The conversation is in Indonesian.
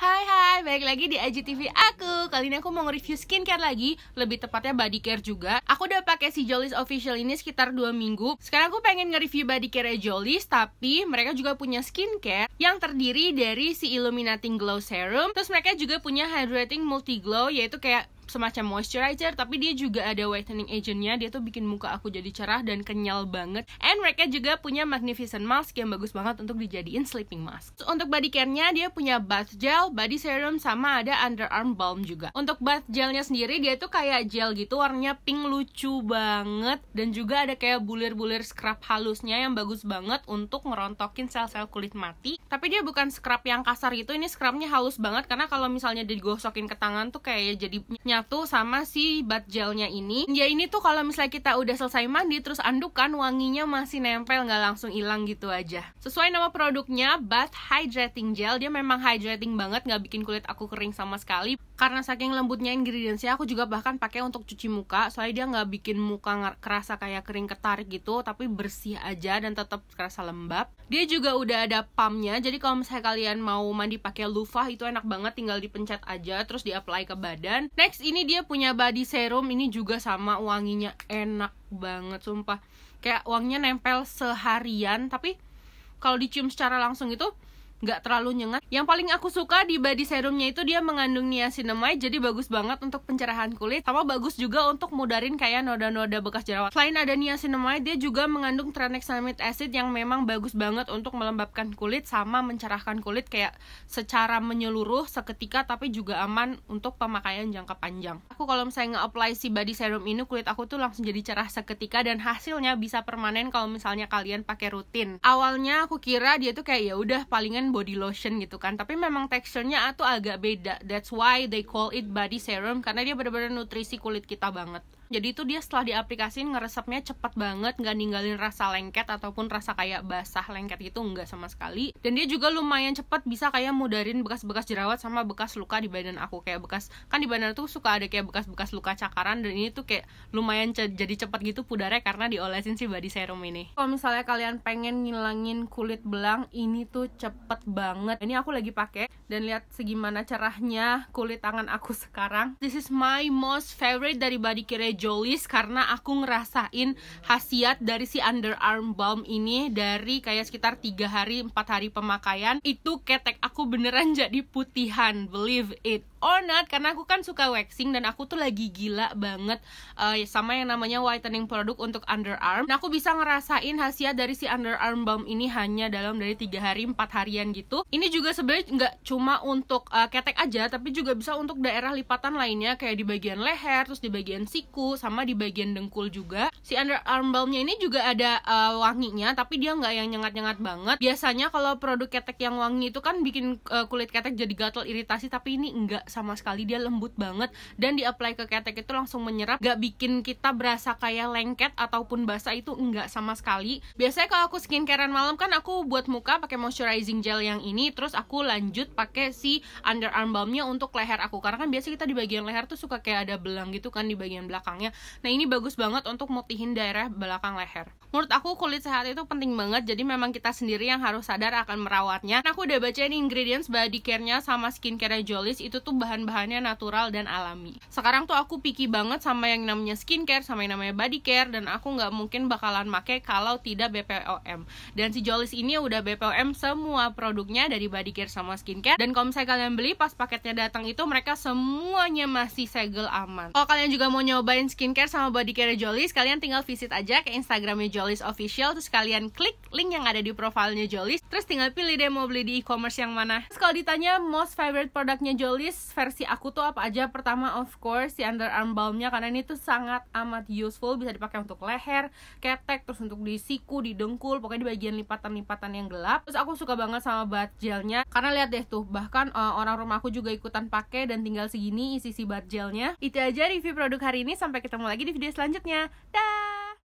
Hai hai, balik lagi di IGTV aku Kali ini aku mau nge-review skincare lagi Lebih tepatnya body care juga Aku udah pakai si Jolies Official ini sekitar 2 minggu Sekarang aku pengen nge-review body care Jolies Tapi mereka juga punya skincare Yang terdiri dari si Illuminating Glow Serum Terus mereka juga punya Hydrating Multi Glow Yaitu kayak semacam moisturizer tapi dia juga ada whitening agentnya dia tuh bikin muka aku jadi cerah dan kenyal banget and mereka juga punya magnificent mask yang bagus banget untuk dijadiin sleeping mask so, untuk body care-nya dia punya bath gel body serum sama ada underarm balm juga untuk bath gelnya sendiri dia tuh kayak gel gitu warnanya pink lucu banget dan juga ada kayak bulir-bulir scrub halusnya yang bagus banget untuk ngerontokin sel-sel kulit mati tapi dia bukan scrub yang kasar gitu ini scrubnya halus banget karena kalau misalnya digosokin ke tangan tuh kayak jadi tuh sama si bat gelnya ini ya ini tuh kalau misalnya kita udah selesai mandi terus andukan wanginya masih nempel nggak langsung hilang gitu aja sesuai nama produknya bath hydrating gel dia memang hydrating banget nggak bikin kulit aku kering sama sekali karena saking lembutnya ingredientsnya aku juga bahkan pakai untuk cuci muka soalnya dia nggak bikin muka kerasa kayak kering ketarik gitu tapi bersih aja dan tetap kerasa lembab dia juga udah ada pumpnya jadi kalau misalnya kalian mau mandi pakai lufah itu enak banget tinggal dipencet aja terus di apply ke badan next ini dia punya body serum ini juga sama wanginya enak banget sumpah kayak wanginya nempel seharian tapi kalau dicium secara langsung itu nggak terlalu nyengat. Yang paling aku suka di body serumnya itu dia mengandung niacinamide, jadi bagus banget untuk pencerahan kulit. Sama bagus juga untuk mudarin kayak noda-noda bekas jerawat. Selain ada niacinamide, dia juga mengandung tranexamic acid yang memang bagus banget untuk melembabkan kulit sama mencerahkan kulit kayak secara menyeluruh seketika tapi juga aman untuk pemakaian jangka panjang. Aku kalau misalnya nge-apply si body serum ini kulit aku tuh langsung jadi cerah seketika dan hasilnya bisa permanen kalau misalnya kalian pakai rutin. Awalnya aku kira dia tuh kayak ya udah palingan body lotion gitu kan. Tapi memang teksturnya tuh agak beda. That's why they call it body serum karena dia benar-benar nutrisi kulit kita banget jadi itu dia setelah diaplikasin ngeresepnya cepet banget nggak ninggalin rasa lengket ataupun rasa kayak basah lengket gitu nggak sama sekali dan dia juga lumayan cepet bisa kayak mudarin bekas-bekas jerawat sama bekas luka di badan aku kayak bekas kan di badan tuh suka ada kayak bekas-bekas luka cakaran dan ini tuh kayak lumayan ce jadi cepet gitu pudarnya karena diolesin si body serum ini kalau misalnya kalian pengen ngilangin kulit belang ini tuh cepet banget ini aku lagi pakai dan lihat segimana cerahnya kulit tangan aku sekarang this is my most favorite dari body care Jolis karena aku ngerasain khasiat dari si underarm balm ini dari kayak sekitar tiga hari empat hari pemakaian itu ketek aku beneran jadi putihan believe it or not karena aku kan suka waxing dan aku tuh lagi gila banget uh, sama yang namanya whitening produk untuk underarm. Nah aku bisa ngerasain hasil dari si underarm balm ini hanya dalam dari tiga hari empat harian gitu. Ini juga sebenarnya nggak cuma untuk uh, ketek aja tapi juga bisa untuk daerah lipatan lainnya kayak di bagian leher terus di bagian siku sama di bagian dengkul juga. Si underarm balmnya ini juga ada uh, wanginya tapi dia nggak yang nyengat-nyengat banget. Biasanya kalau produk ketek yang wangi itu kan bikin uh, kulit ketek jadi gatal iritasi tapi ini enggak sama sekali dia lembut banget dan di apply ke ketek itu langsung menyerap gak bikin kita berasa kayak lengket ataupun basah itu enggak sama sekali biasanya kalau aku skincarean malam kan aku buat muka pakai moisturizing gel yang ini terus aku lanjut pakai si underarm balmnya untuk leher aku karena kan biasa kita di bagian leher tuh suka kayak ada belang gitu kan di bagian belakangnya nah ini bagus banget untuk mutihin daerah belakang leher menurut aku kulit sehat itu penting banget jadi memang kita sendiri yang harus sadar akan merawatnya nah, aku udah baca ini ingredients body care-nya sama skincare Jolis itu tuh bahan-bahannya natural dan alami. Sekarang tuh aku picky banget sama yang namanya skincare, sama yang namanya body care, dan aku nggak mungkin bakalan make kalau tidak BPOM. Dan si Jolis ini udah BPOM semua produknya dari body care sama skincare. Dan kalau misalnya kalian beli pas paketnya datang itu mereka semuanya masih segel aman. Kalau kalian juga mau nyobain skincare sama body care Jolis, kalian tinggal visit aja ke Instagramnya Jolis Official, terus kalian klik link yang ada di profilnya Jolis, terus tinggal pilih deh mau beli di e-commerce yang mana. Terus kalau ditanya most favorite produknya Jolis, versi aku tuh apa aja pertama of course si underarm balmnya karena ini tuh sangat amat useful bisa dipakai untuk leher ketek terus untuk di siku di dengkul pokoknya di bagian lipatan-lipatan yang gelap terus aku suka banget sama bat gelnya karena lihat deh tuh bahkan uh, orang rumah aku juga ikutan pakai dan tinggal segini isi si bat gelnya itu aja review produk hari ini sampai ketemu lagi di video selanjutnya dah